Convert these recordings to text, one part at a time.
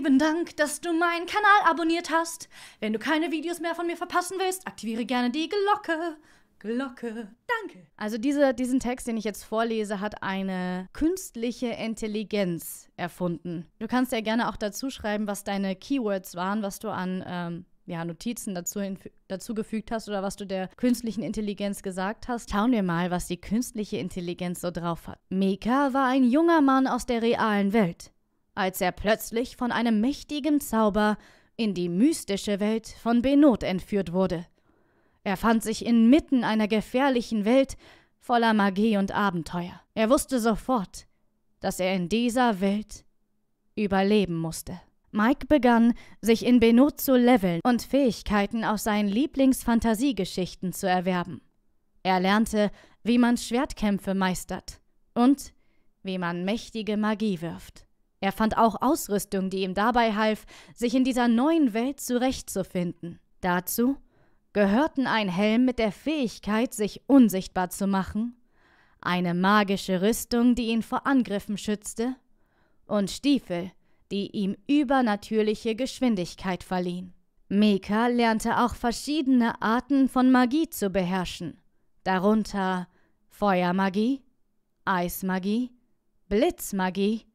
lieben Dank, dass du meinen Kanal abonniert hast. Wenn du keine Videos mehr von mir verpassen willst, aktiviere gerne die Glocke. Glocke. Danke. Also diese, diesen Text, den ich jetzt vorlese, hat eine künstliche Intelligenz erfunden. Du kannst ja gerne auch dazu schreiben, was deine Keywords waren, was du an ähm, ja, Notizen dazu dazugefügt hast oder was du der künstlichen Intelligenz gesagt hast. Schauen wir mal, was die künstliche Intelligenz so drauf hat. Mika war ein junger Mann aus der realen Welt als er plötzlich von einem mächtigen Zauber in die mystische Welt von Benot entführt wurde. Er fand sich inmitten einer gefährlichen Welt voller Magie und Abenteuer. Er wusste sofort, dass er in dieser Welt überleben musste. Mike begann, sich in Benot zu leveln und Fähigkeiten aus seinen Lieblingsfantasiegeschichten zu erwerben. Er lernte, wie man Schwertkämpfe meistert und wie man mächtige Magie wirft. Er fand auch Ausrüstung, die ihm dabei half, sich in dieser neuen Welt zurechtzufinden. Dazu gehörten ein Helm mit der Fähigkeit, sich unsichtbar zu machen, eine magische Rüstung, die ihn vor Angriffen schützte, und Stiefel, die ihm übernatürliche Geschwindigkeit verliehen. Mika lernte auch verschiedene Arten von Magie zu beherrschen, darunter Feuermagie, Eismagie, Blitzmagie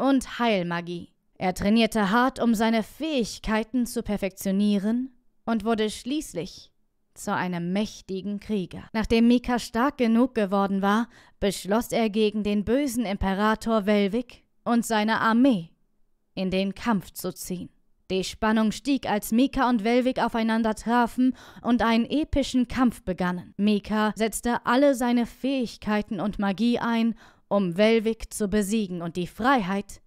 und Heilmagie. Er trainierte hart, um seine Fähigkeiten zu perfektionieren und wurde schließlich zu einem mächtigen Krieger. Nachdem Mika stark genug geworden war, beschloss er gegen den bösen Imperator Velvik und seine Armee in den Kampf zu ziehen. Die Spannung stieg, als Mika und Velvik aufeinander trafen und einen epischen Kampf begannen. Mika setzte alle seine Fähigkeiten und Magie ein, um Welwig zu besiegen und die Freiheit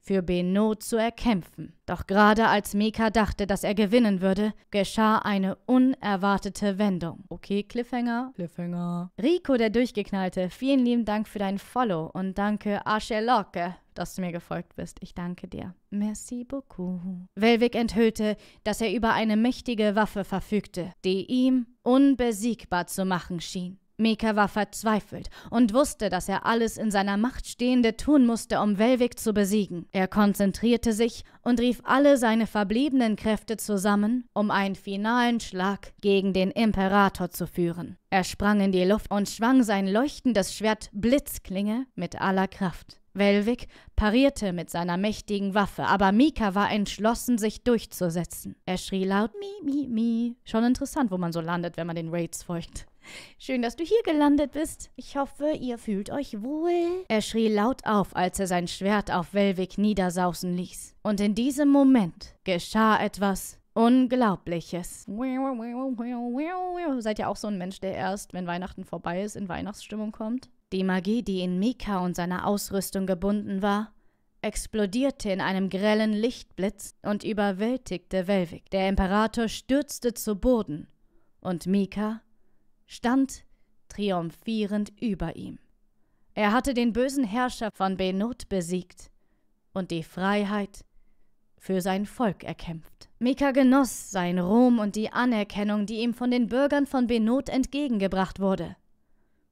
für Benot zu erkämpfen. Doch gerade als Mika dachte, dass er gewinnen würde, geschah eine unerwartete Wendung. Okay, Cliffhanger. Cliffhanger. Rico, der Durchgeknallte, vielen lieben Dank für dein Follow und danke Ascheloke, dass du mir gefolgt bist. Ich danke dir. Merci beaucoup. Welwig enthüllte, dass er über eine mächtige Waffe verfügte, die ihm unbesiegbar zu machen schien. Mika war verzweifelt und wusste, dass er alles in seiner Macht Stehende tun musste, um Welwig zu besiegen. Er konzentrierte sich und rief alle seine verbliebenen Kräfte zusammen, um einen finalen Schlag gegen den Imperator zu führen. Er sprang in die Luft und schwang sein leuchtendes Schwert Blitzklinge mit aller Kraft. Welwig parierte mit seiner mächtigen Waffe, aber Mika war entschlossen, sich durchzusetzen. Er schrie laut Mi, Mi, Mi. Schon interessant, wo man so landet, wenn man den Raids folgt. Schön, dass du hier gelandet bist. Ich hoffe, ihr fühlt euch wohl. Er schrie laut auf, als er sein Schwert auf Welwig niedersausen ließ. Und in diesem Moment geschah etwas, Unglaubliches. Seid ihr auch so ein Mensch, der erst, wenn Weihnachten vorbei ist, in Weihnachtsstimmung kommt? Die Magie, die in Mika und seiner Ausrüstung gebunden war, explodierte in einem grellen Lichtblitz und überwältigte Welwig. Der Imperator stürzte zu Boden und Mika stand triumphierend über ihm. Er hatte den bösen Herrscher von Benut besiegt und die Freiheit für sein Volk erkämpft. Mika genoss sein Ruhm und die Anerkennung, die ihm von den Bürgern von Benot entgegengebracht wurde.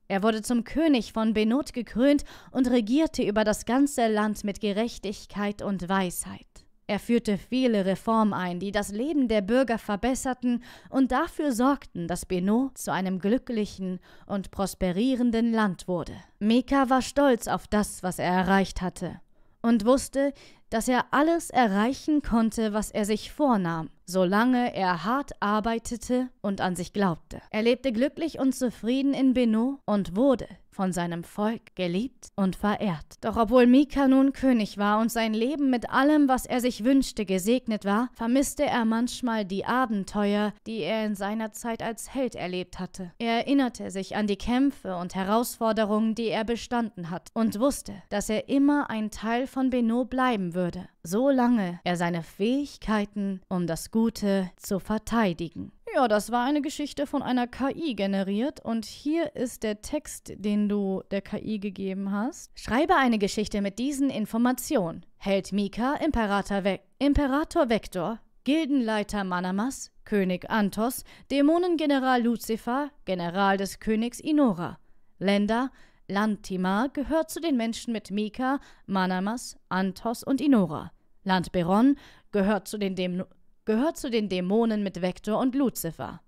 Er wurde zum König von Benot gekrönt und regierte über das ganze Land mit Gerechtigkeit und Weisheit. Er führte viele Reformen ein, die das Leben der Bürger verbesserten und dafür sorgten, dass Benot zu einem glücklichen und prosperierenden Land wurde. Meka war stolz auf das, was er erreicht hatte und wusste, dass er alles erreichen konnte, was er sich vornahm, solange er hart arbeitete und an sich glaubte. Er lebte glücklich und zufrieden in Benot und wurde von seinem Volk geliebt und verehrt. Doch obwohl Mika nun König war und sein Leben mit allem, was er sich wünschte, gesegnet war, vermisste er manchmal die Abenteuer, die er in seiner Zeit als Held erlebt hatte. Er erinnerte sich an die Kämpfe und Herausforderungen, die er bestanden hat und wusste, dass er immer ein Teil von Beno bleiben würde, solange er seine Fähigkeiten, um das Gute zu verteidigen, ja, das war eine Geschichte von einer KI generiert und hier ist der Text, den du der KI gegeben hast. Schreibe eine Geschichte mit diesen Informationen. Held Mika, Imperator, Ve Imperator Vector, Gildenleiter Manamas, König Antos, Dämonengeneral Lucifer, General des Königs Inora. Länder, Land Timar gehört zu den Menschen mit Mika, Manamas, Antos und Inora. Land Beron gehört zu den Dämonen gehört zu den Dämonen mit Vektor und Luzifer.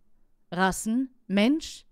Rassen, Mensch,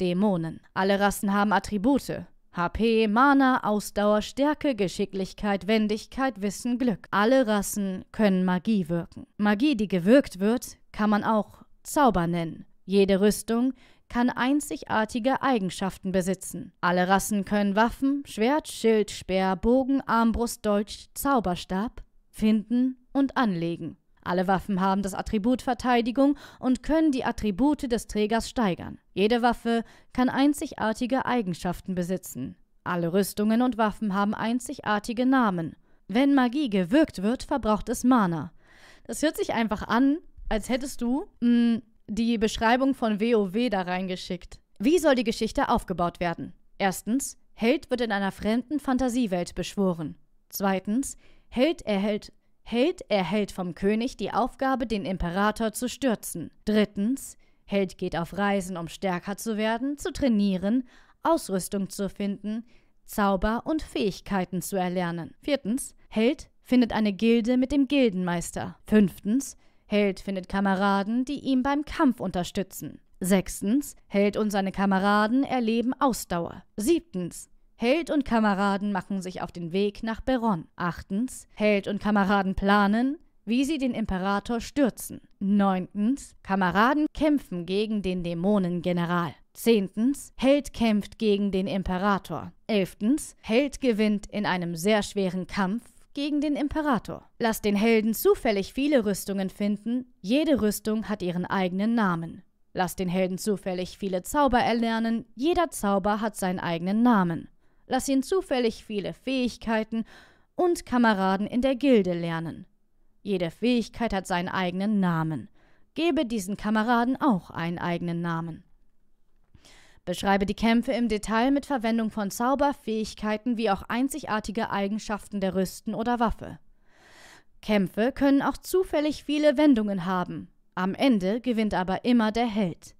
Dämonen. Alle Rassen haben Attribute. HP, Mana, Ausdauer, Stärke, Geschicklichkeit, Wendigkeit, Wissen, Glück. Alle Rassen können Magie wirken. Magie, die gewirkt wird, kann man auch Zauber nennen. Jede Rüstung kann einzigartige Eigenschaften besitzen. Alle Rassen können Waffen, Schwert, Schild, Speer, Bogen, Armbrust, Dolch, Zauberstab finden und anlegen. Alle Waffen haben das Attribut Verteidigung und können die Attribute des Trägers steigern. Jede Waffe kann einzigartige Eigenschaften besitzen. Alle Rüstungen und Waffen haben einzigartige Namen. Wenn Magie gewirkt wird, verbraucht es Mana. Das hört sich einfach an, als hättest du mh, hm, die Beschreibung von WoW da reingeschickt. Wie soll die Geschichte aufgebaut werden? Erstens, Held wird in einer fremden Fantasiewelt beschworen. Zweitens, Held erhält Held erhält vom König die Aufgabe, den Imperator zu stürzen. Drittens, Held geht auf Reisen, um stärker zu werden, zu trainieren, Ausrüstung zu finden, Zauber und Fähigkeiten zu erlernen. Viertens, Held findet eine Gilde mit dem Gildenmeister. Fünftens, Held findet Kameraden, die ihm beim Kampf unterstützen. Sechstens, Held und seine Kameraden erleben Ausdauer. Siebtens, Held und Kameraden machen sich auf den Weg nach Beron. Achtens, Held und Kameraden planen, wie sie den Imperator stürzen. Neuntens, Kameraden kämpfen gegen den Dämonengeneral. Zehntens, Held kämpft gegen den Imperator. Elftens, Held gewinnt in einem sehr schweren Kampf gegen den Imperator. Lass den Helden zufällig viele Rüstungen finden, jede Rüstung hat ihren eigenen Namen. Lass den Helden zufällig viele Zauber erlernen, jeder Zauber hat seinen eigenen Namen lass ihn zufällig viele Fähigkeiten und Kameraden in der Gilde lernen. Jede Fähigkeit hat seinen eigenen Namen. Gebe diesen Kameraden auch einen eigenen Namen. Beschreibe die Kämpfe im Detail mit Verwendung von Zauberfähigkeiten wie auch einzigartige Eigenschaften der Rüsten oder Waffe. Kämpfe können auch zufällig viele Wendungen haben. Am Ende gewinnt aber immer der Held.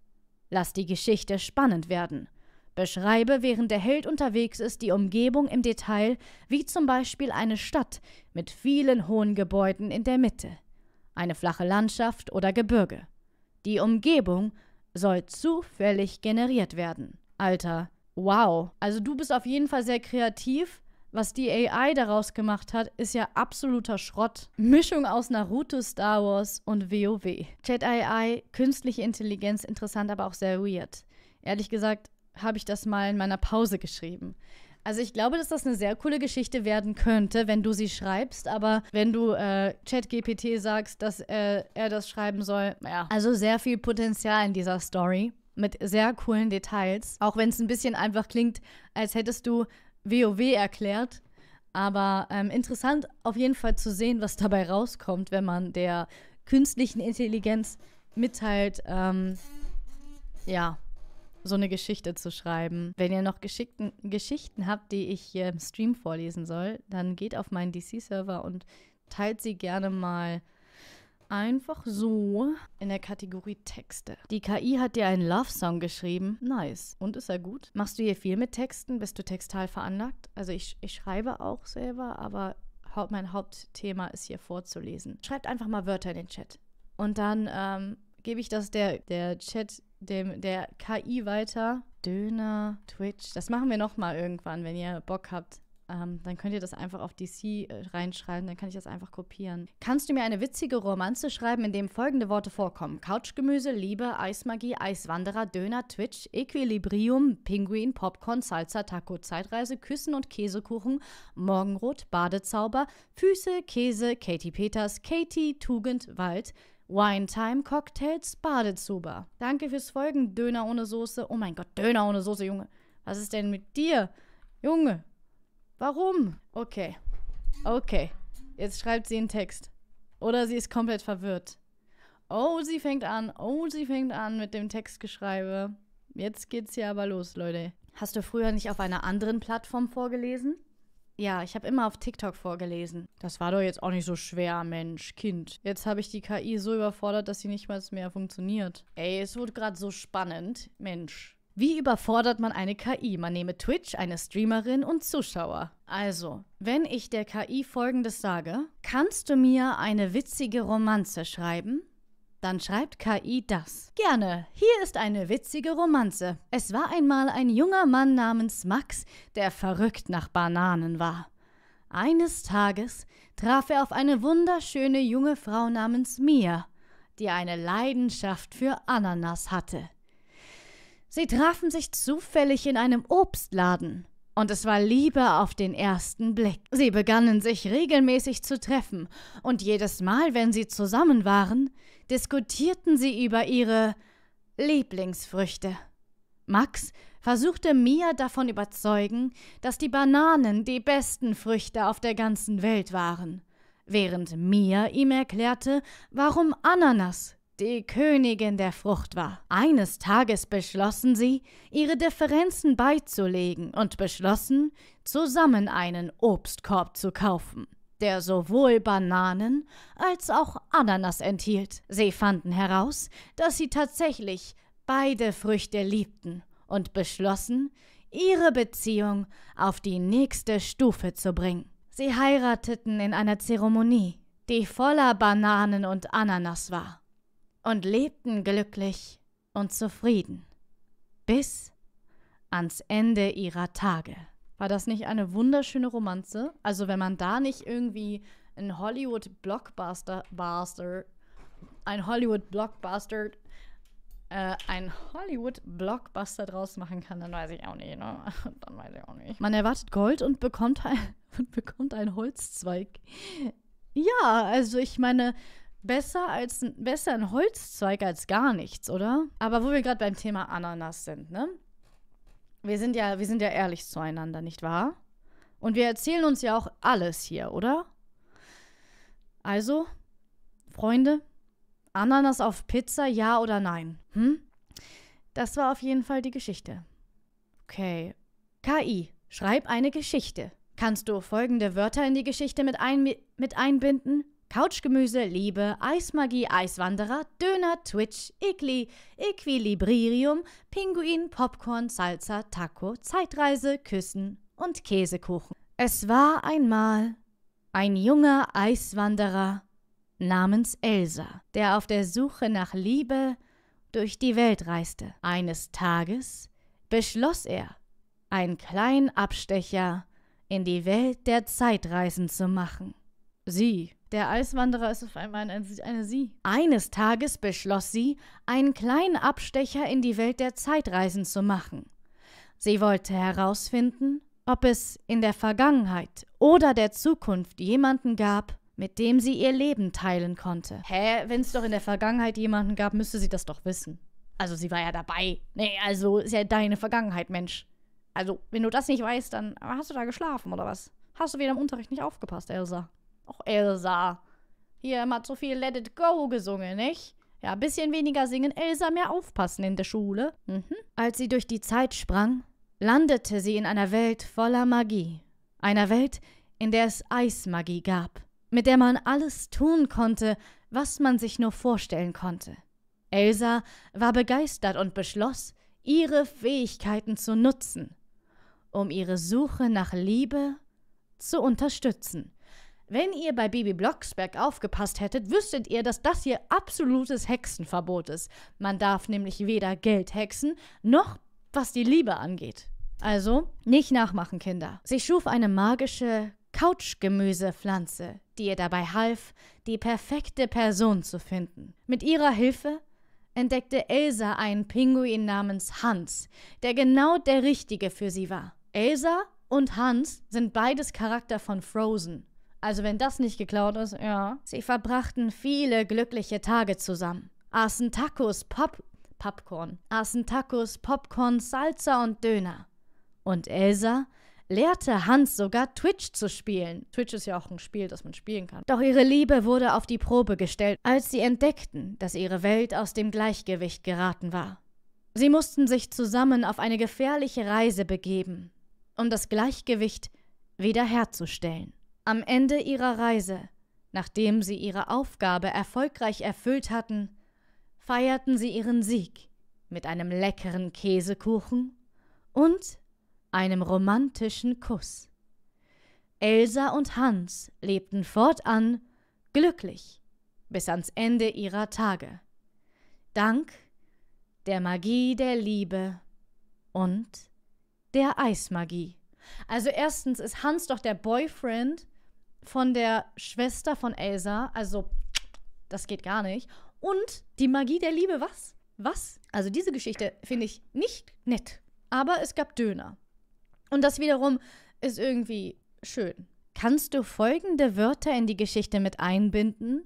Lass die Geschichte spannend werden. Beschreibe, während der Held unterwegs ist, die Umgebung im Detail, wie zum Beispiel eine Stadt mit vielen hohen Gebäuden in der Mitte, eine flache Landschaft oder Gebirge. Die Umgebung soll zufällig generiert werden. Alter, wow. Also du bist auf jeden Fall sehr kreativ. Was die AI daraus gemacht hat, ist ja absoluter Schrott. Mischung aus Naruto, Star Wars und WoW. Chat AI, künstliche Intelligenz, interessant, aber auch sehr weird. Ehrlich gesagt, habe ich das mal in meiner Pause geschrieben. Also ich glaube, dass das eine sehr coole Geschichte werden könnte, wenn du sie schreibst, aber wenn du äh, ChatGPT sagst, dass äh, er das schreiben soll, ja. Also sehr viel Potenzial in dieser Story mit sehr coolen Details, auch wenn es ein bisschen einfach klingt, als hättest du WoW erklärt. Aber ähm, interessant auf jeden Fall zu sehen, was dabei rauskommt, wenn man der künstlichen Intelligenz mitteilt, ähm, ja, so eine Geschichte zu schreiben. Wenn ihr noch Geschichten, Geschichten habt, die ich hier im Stream vorlesen soll, dann geht auf meinen DC-Server und teilt sie gerne mal einfach so in der Kategorie Texte. Die KI hat dir einen Love-Song geschrieben. Nice. Und ist er gut? Machst du hier viel mit Texten? Bist du textal veranlagt? Also ich, ich schreibe auch selber, aber mein Hauptthema ist hier vorzulesen. Schreibt einfach mal Wörter in den Chat. Und dann ähm, gebe ich das der, der Chat dem, der KI weiter. Döner, Twitch. Das machen wir nochmal irgendwann, wenn ihr Bock habt. Ähm, dann könnt ihr das einfach auf DC äh, reinschreiben, dann kann ich das einfach kopieren. Kannst du mir eine witzige Romanze schreiben, in dem folgende Worte vorkommen? Couchgemüse, Liebe, Eismagie, Eiswanderer, Döner, Twitch, Equilibrium, Pinguin, Popcorn, Salsa, Taco, Zeitreise, Küssen und Käsekuchen, Morgenrot, Badezauber, Füße, Käse, Katie Peters, Katie, Tugend, Wald, Wine Time Cocktails Badezuber. Danke fürs Folgen, Döner ohne Soße. Oh mein Gott, Döner ohne Soße, Junge. Was ist denn mit dir? Junge, warum? Okay, okay. Jetzt schreibt sie einen Text. Oder sie ist komplett verwirrt. Oh, sie fängt an. Oh, sie fängt an mit dem Textgeschreibe. Jetzt geht's hier aber los, Leute. Hast du früher nicht auf einer anderen Plattform vorgelesen? Ja, ich habe immer auf TikTok vorgelesen. Das war doch jetzt auch nicht so schwer, Mensch, Kind. Jetzt habe ich die KI so überfordert, dass sie nicht mal mehr funktioniert. Ey, es wurde gerade so spannend, Mensch. Wie überfordert man eine KI? Man nehme Twitch, eine Streamerin und Zuschauer. Also, wenn ich der KI folgendes sage, kannst du mir eine witzige Romanze schreiben? Dann schreibt KI das. Gerne. Hier ist eine witzige Romanze. Es war einmal ein junger Mann namens Max, der verrückt nach Bananen war. Eines Tages traf er auf eine wunderschöne junge Frau namens Mia, die eine Leidenschaft für Ananas hatte. Sie trafen sich zufällig in einem Obstladen, und es war Liebe auf den ersten Blick. Sie begannen sich regelmäßig zu treffen, und jedes Mal, wenn sie zusammen waren, diskutierten sie über ihre Lieblingsfrüchte. Max versuchte Mia davon überzeugen, dass die Bananen die besten Früchte auf der ganzen Welt waren, während Mia ihm erklärte, warum Ananas die Königin der Frucht war. Eines Tages beschlossen sie, ihre Differenzen beizulegen und beschlossen, zusammen einen Obstkorb zu kaufen der sowohl Bananen als auch Ananas enthielt. Sie fanden heraus, dass sie tatsächlich beide Früchte liebten und beschlossen, ihre Beziehung auf die nächste Stufe zu bringen. Sie heirateten in einer Zeremonie, die voller Bananen und Ananas war, und lebten glücklich und zufrieden bis ans Ende ihrer Tage. War das nicht eine wunderschöne Romanze? Also, wenn man da nicht irgendwie ein Hollywood-Blockbuster, ein Hollywood-Blockbuster, äh, ein Hollywood-Blockbuster draus machen kann, dann weiß ich auch nicht, ne? Dann weiß ich auch nicht. Man erwartet Gold und bekommt ein, und bekommt einen Holzzweig. Ja, also ich meine, besser als besser ein Holzzweig als gar nichts, oder? Aber wo wir gerade beim Thema Ananas sind, ne? wir sind ja, wir sind ja ehrlich zueinander, nicht wahr? Und wir erzählen uns ja auch alles hier, oder? Also, Freunde, Ananas auf Pizza, ja oder nein? Hm? Das war auf jeden Fall die Geschichte. Okay. KI, schreib eine Geschichte. Kannst du folgende Wörter in die Geschichte mit, ein, mit einbinden? Couchgemüse, Liebe, Eismagie, Eiswanderer, Döner, Twitch, Igli, Equilibrium, Pinguin, Popcorn, Salsa, Taco, Zeitreise, Küssen und Käsekuchen. Es war einmal ein junger Eiswanderer namens Elsa, der auf der Suche nach Liebe durch die Welt reiste. Eines Tages beschloss er, einen kleinen Abstecher in die Welt der Zeitreisen zu machen. Sie der Eiswanderer ist auf einmal eine, eine Sie. Eines Tages beschloss sie, einen kleinen Abstecher in die Welt der Zeitreisen zu machen. Sie wollte herausfinden, ob es in der Vergangenheit oder der Zukunft jemanden gab, mit dem sie ihr Leben teilen konnte. Hä, wenn es doch in der Vergangenheit jemanden gab, müsste sie das doch wissen. Also sie war ja dabei. Nee, also ist ja deine Vergangenheit, Mensch. Also, wenn du das nicht weißt, dann hast du da geschlafen oder was? Hast du wieder im Unterricht nicht aufgepasst, Elsa? Och, Elsa. Hier immer zu viel Let It Go gesungen, nicht? Ja, ein bisschen weniger singen, Elsa mehr aufpassen in der Schule. Mhm. Als sie durch die Zeit sprang, landete sie in einer Welt voller Magie. Einer Welt, in der es Eismagie gab, mit der man alles tun konnte, was man sich nur vorstellen konnte. Elsa war begeistert und beschloss, ihre Fähigkeiten zu nutzen, um ihre Suche nach Liebe zu unterstützen. Wenn ihr bei Baby Blocksberg aufgepasst hättet, wüsstet ihr, dass das hier absolutes Hexenverbot ist. Man darf nämlich weder Geld hexen, noch was die Liebe angeht. Also, nicht nachmachen, Kinder. Sie schuf eine magische Couchgemüsepflanze, die ihr dabei half, die perfekte Person zu finden. Mit ihrer Hilfe entdeckte Elsa einen Pinguin namens Hans, der genau der richtige für sie war. Elsa und Hans sind beides Charakter von Frozen. Also wenn das nicht geklaut ist, ja. Sie verbrachten viele glückliche Tage zusammen. Aßen Tacos, Pop Popcorn. Aßen Tacos, Popcorn, Salsa und Döner. Und Elsa lehrte Hans sogar Twitch zu spielen. Twitch ist ja auch ein Spiel, das man spielen kann. Doch ihre Liebe wurde auf die Probe gestellt, als sie entdeckten, dass ihre Welt aus dem Gleichgewicht geraten war. Sie mussten sich zusammen auf eine gefährliche Reise begeben, um das Gleichgewicht wiederherzustellen. Am Ende ihrer Reise, nachdem sie ihre Aufgabe erfolgreich erfüllt hatten, feierten sie ihren Sieg mit einem leckeren Käsekuchen und einem romantischen Kuss. Elsa und Hans lebten fortan glücklich bis ans Ende ihrer Tage. Dank der Magie der Liebe und der Eismagie. Also erstens ist Hans doch der Boyfriend von der Schwester von Elsa. Also, das geht gar nicht. Und die Magie der Liebe, was? Was? Also, diese Geschichte finde ich nicht nett. Aber es gab Döner. Und das wiederum ist irgendwie schön. Kannst du folgende Wörter in die Geschichte mit einbinden?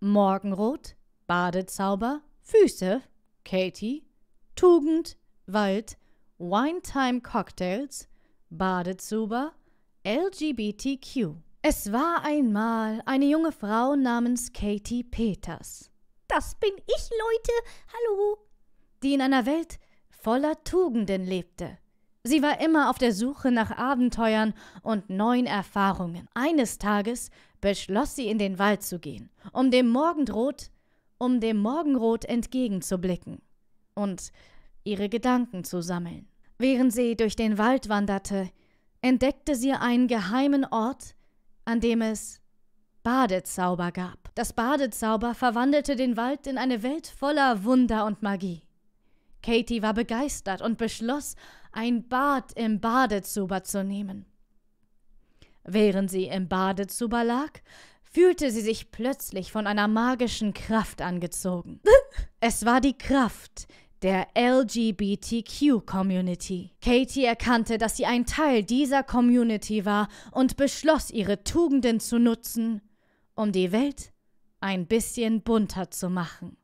Morgenrot, Badezauber, Füße, Katie, Tugend, Wald, Winetime Cocktails, Badezuber, LGBTQ. Es war einmal eine junge Frau namens Katie Peters. Das bin ich, Leute. Hallo. Die in einer Welt voller Tugenden lebte. Sie war immer auf der Suche nach Abenteuern und neuen Erfahrungen. Eines Tages beschloss sie in den Wald zu gehen, um dem Morgenrot, um dem Morgenrot entgegenzublicken und ihre Gedanken zu sammeln. Während sie durch den Wald wanderte, entdeckte sie einen geheimen Ort, an dem es Badezauber gab. Das Badezauber verwandelte den Wald in eine Welt voller Wunder und Magie. Katie war begeistert und beschloss, ein Bad im Badezuber zu nehmen. Während sie im Badezuber lag, fühlte sie sich plötzlich von einer magischen Kraft angezogen. es war die Kraft, der LGBTQ-Community. Katie erkannte, dass sie ein Teil dieser Community war und beschloss, ihre Tugenden zu nutzen, um die Welt ein bisschen bunter zu machen.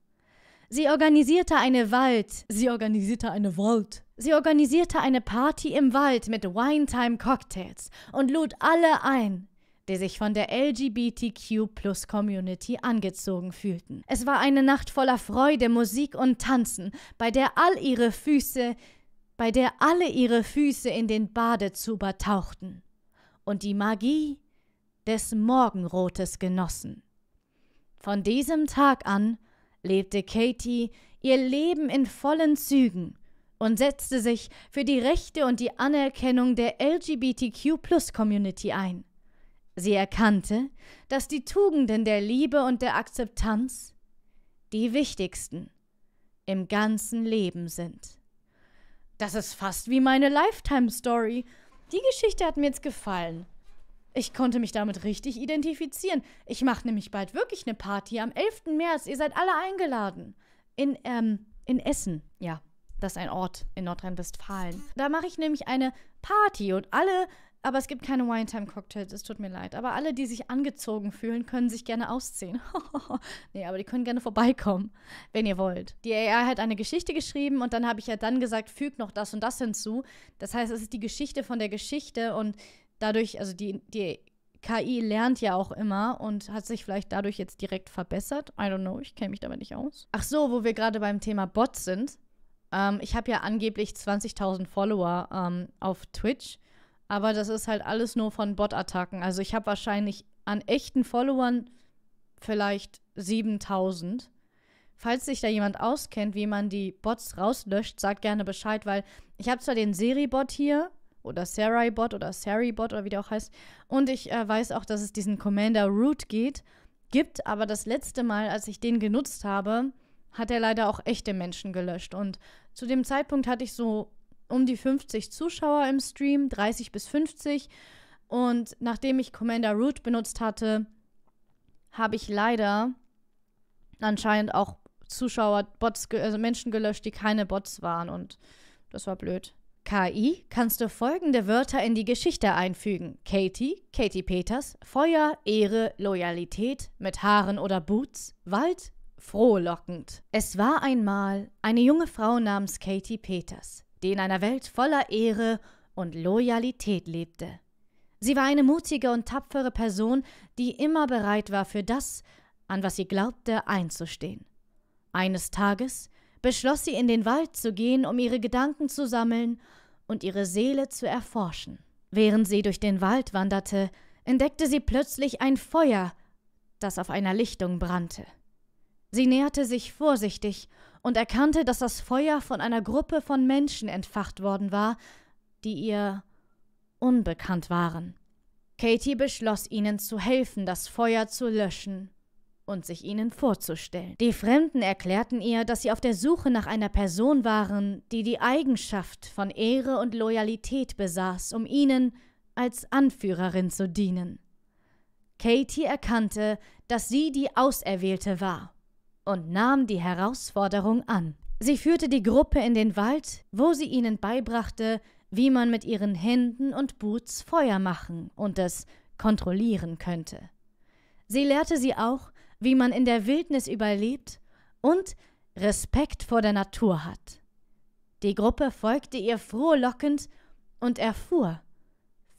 Sie organisierte eine Wald. Sie organisierte eine Wald. Sie organisierte eine Party im Wald mit Wine-Time-Cocktails und lud alle ein, die sich von der LGBTQ-Plus-Community angezogen fühlten. Es war eine Nacht voller Freude, Musik und Tanzen, bei der all ihre Füße, bei der alle ihre Füße in den Badezuber tauchten und die Magie des Morgenrotes genossen. Von diesem Tag an lebte Katie ihr Leben in vollen Zügen und setzte sich für die Rechte und die Anerkennung der LGBTQ-Plus-Community ein. Sie erkannte, dass die Tugenden der Liebe und der Akzeptanz die wichtigsten im ganzen Leben sind. Das ist fast wie meine Lifetime-Story. Die Geschichte hat mir jetzt gefallen. Ich konnte mich damit richtig identifizieren. Ich mache nämlich bald wirklich eine Party am 11. März. Ihr seid alle eingeladen. In, ähm, in Essen, ja. Das ist ein Ort in Nordrhein-Westfalen. Da mache ich nämlich eine Party und alle aber es gibt keine Wine-Time-Cocktails, es tut mir leid. Aber alle, die sich angezogen fühlen, können sich gerne ausziehen. nee, aber die können gerne vorbeikommen, wenn ihr wollt. Die AI hat eine Geschichte geschrieben und dann habe ich ja dann gesagt, fügt noch das und das hinzu. Das heißt, es ist die Geschichte von der Geschichte und dadurch, also die, die KI lernt ja auch immer und hat sich vielleicht dadurch jetzt direkt verbessert. I don't know, ich kenne mich damit nicht aus. Ach so, wo wir gerade beim Thema Bots sind. Ähm, ich habe ja angeblich 20.000 Follower ähm, auf Twitch aber das ist halt alles nur von Bot-Attacken. Also ich habe wahrscheinlich an echten Followern vielleicht 7000. Falls sich da jemand auskennt, wie man die Bots rauslöscht, sagt gerne Bescheid, weil ich habe zwar den Seribot hier oder Sarai-Bot oder Sari-Bot oder wie der auch heißt und ich äh, weiß auch, dass es diesen Commander Root geht, gibt, aber das letzte Mal, als ich den genutzt habe, hat er leider auch echte Menschen gelöscht und zu dem Zeitpunkt hatte ich so um die 50 Zuschauer im Stream, 30 bis 50. Und nachdem ich Commander Root benutzt hatte, habe ich leider anscheinend auch Zuschauer, Bots, also Menschen gelöscht, die keine Bots waren. Und das war blöd. KI, kannst du folgende Wörter in die Geschichte einfügen? Katie, Katie Peters, Feuer, Ehre, Loyalität, mit Haaren oder Boots, Wald, frohlockend. Es war einmal eine junge Frau namens Katie Peters die in einer Welt voller Ehre und Loyalität lebte. Sie war eine mutige und tapfere Person, die immer bereit war für das, an was sie glaubte, einzustehen. Eines Tages beschloss sie, in den Wald zu gehen, um ihre Gedanken zu sammeln und ihre Seele zu erforschen. Während sie durch den Wald wanderte, entdeckte sie plötzlich ein Feuer, das auf einer Lichtung brannte. Sie näherte sich vorsichtig und erkannte, dass das Feuer von einer Gruppe von Menschen entfacht worden war, die ihr unbekannt waren. Katie beschloss ihnen zu helfen, das Feuer zu löschen und sich ihnen vorzustellen. Die Fremden erklärten ihr, dass sie auf der Suche nach einer Person waren, die die Eigenschaft von Ehre und Loyalität besaß, um ihnen als Anführerin zu dienen. Katie erkannte, dass sie die Auserwählte war und nahm die Herausforderung an. Sie führte die Gruppe in den Wald, wo sie ihnen beibrachte, wie man mit ihren Händen und Boots Feuer machen und es kontrollieren könnte. Sie lehrte sie auch, wie man in der Wildnis überlebt und Respekt vor der Natur hat. Die Gruppe folgte ihr frohlockend und erfuhr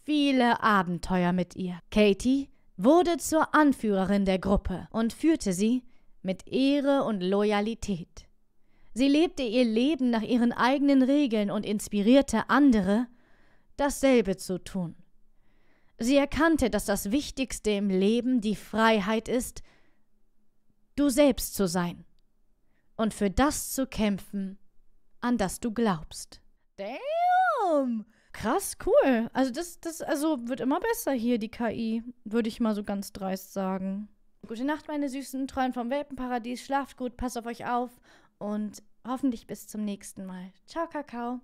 viele Abenteuer mit ihr. Katie wurde zur Anführerin der Gruppe und führte sie, mit Ehre und Loyalität. Sie lebte ihr Leben nach ihren eigenen Regeln und inspirierte andere, dasselbe zu tun. Sie erkannte, dass das Wichtigste im Leben die Freiheit ist, du selbst zu sein und für das zu kämpfen, an das du glaubst. Damn! Krass, cool. Also das, das also wird immer besser hier, die KI, würde ich mal so ganz dreist sagen. Gute Nacht, meine Süßen, Träumen vom Welpenparadies, schlaft gut, passt auf euch auf und hoffentlich bis zum nächsten Mal. Ciao, Kakao.